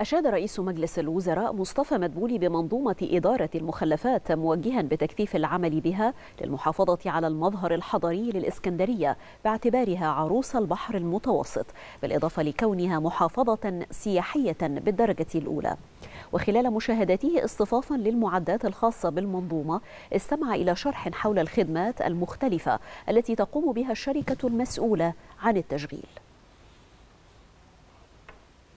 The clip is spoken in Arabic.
أشاد رئيس مجلس الوزراء مصطفى مدبولي بمنظومة إدارة المخلفات موجها بتكثيف العمل بها للمحافظة على المظهر الحضري للإسكندرية باعتبارها عروس البحر المتوسط بالإضافة لكونها محافظة سياحية بالدرجة الأولى وخلال مشاهدته اصطفافا للمعدات الخاصة بالمنظومة استمع إلى شرح حول الخدمات المختلفة التي تقوم بها الشركة المسؤولة عن التشغيل